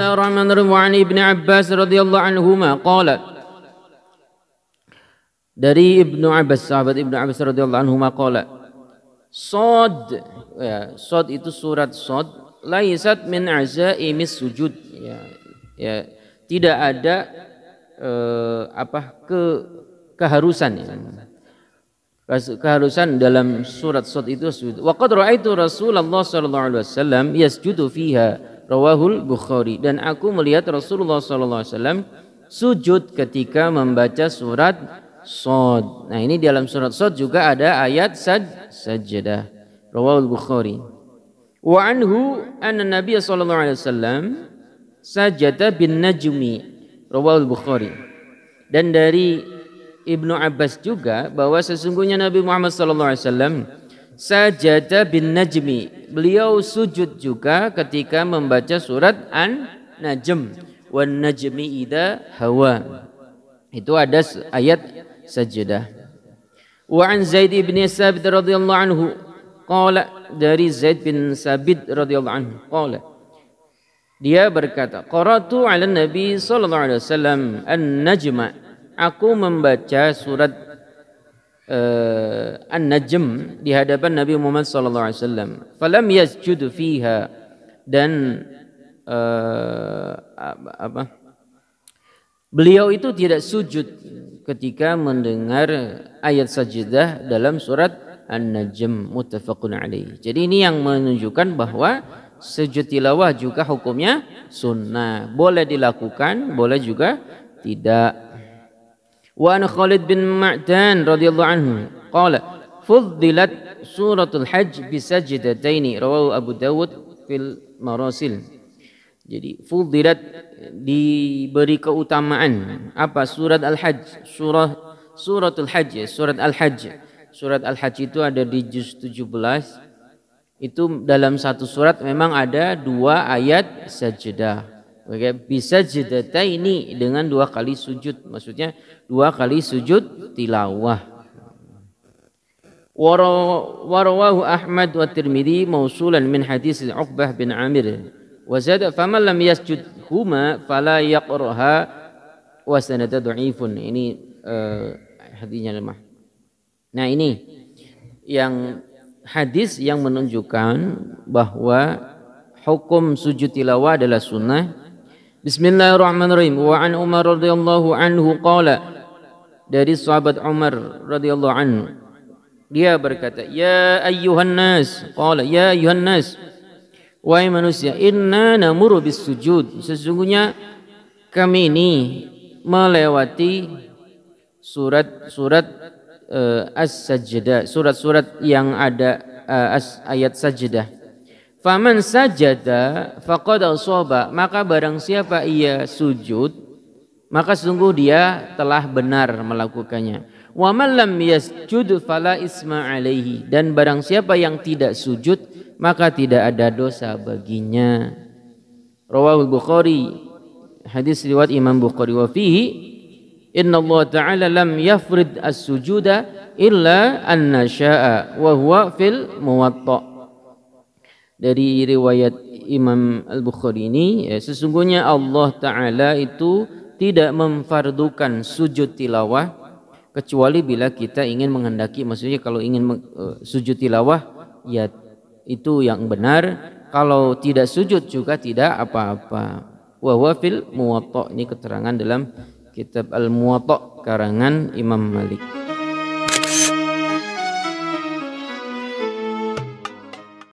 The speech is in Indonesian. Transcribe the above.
الله الرحمن الرحيم وعن ابن عباس رضي الله عنهما قال dari Ibnu Abbas sahabat Ibnu Abbas radhiyallahu anhu maqala Sod ya, Sod itu surat Sod laisat min azaimis sujud ya, ya tidak ada eh, apa ke keharusan ya. keharusan dalam surat Sod itu sujud wa qad raaitu Rasulullah sallallahu alaihi wasallam yasjudu fiha Rawahul Bukhari dan aku melihat Rasulullah sallallahu alaihi wasallam sujud ketika membaca surat Sod. Nah, ini dalam surat Sod juga ada ayat saj sajdah. Rawahul Bukhari. Wa anhu anna Nabi sallallahu alaihi wasallam sajada bin Najmi. Rawahul Bukhari. Dan dari Ibnu Abbas juga bahwa sesungguhnya Nabi Muhammad sallallahu alaihi wasallam sajada bin Najmi beliau sujud juga ketika membaca surat An-Najm wan najmi idza hawa itu ada ayat sajadah wa an Zaid bin Sabit radhiyallahu anhu qala dari Zaid bin Sabit radhiyallahu anhu qala dia berkata, Qaratu ala Nabi sallallahu alaihi wasallam an-najma. Aku membaca surat uh, An-Najm di hadapan Nabi Muhammad sallallahu alaihi wasallam. Falam yasjudu fiha dan uh, apa? Beliau itu tidak sujud ketika mendengar ayat sajidah dalam surat An-Najm muttafaqun alaih. Jadi ini yang menunjukkan bahwa sujud tilawah juga hukumnya sunnah. Boleh dilakukan, boleh juga tidak Wa an Khalid bin Ma'dan radhiyallahu anhu qala fuddilat suratul hajj bisajdataini rawahu Abu Dawud fil marasil. Jadi fuddilat diberi keutamaan apa surat Al-Hajj surah suratul hajj surat Al-Hajj surat Al-Hajj itu ada di juz 17 itu dalam satu surat memang ada dua ayat sajdah bisa jedata ini dengan dua kali sujud maksudnya dua kali sujud tilawah warawahu Ahmad wa Tirmidzi mausulan min hadis Uqbah bin Amir Wazada zada faman lam yasjud huma fala yaqraha wa sanada dhaifun ini uh, hadisnya lemah nah ini yang hadis yang menunjukkan bahwa hukum sujud tilawah adalah sunnah Bismillahirrahmanirrahim. Wa an Umar radhiyallahu anhu qala dari sahabat Umar radhiyallahu anhu dia berkata ya ayyuhan nas qala ya ayyuhan nas wahai manusia inna namuru bis sujud sesungguhnya kami ini melewati surat-surat uh, as-sajdah surat-surat yang ada uh, as ayat sajdah Faman sajada faqad soba maka barang siapa ia sujud maka sungguh dia telah benar melakukannya. Wa man lam yasjud fala isma alaihi dan barang siapa yang tidak sujud maka tidak ada dosa baginya. Rawahul Bukhari hadis riwayat Imam Bukhari wa fihi inna Allah taala lam yafrid as-sujuda illa an nasha'a wa huwa fil muwatta dari riwayat Imam Al-Bukhari ini ya, sesungguhnya Allah taala itu tidak memfardukan sujud tilawah kecuali bila kita ingin menghendaki maksudnya kalau ingin uh, sujud tilawah ya itu yang benar kalau tidak sujud juga tidak apa-apa wa huwa fil muwatta ini keterangan dalam kitab al muwatta karangan Imam Malik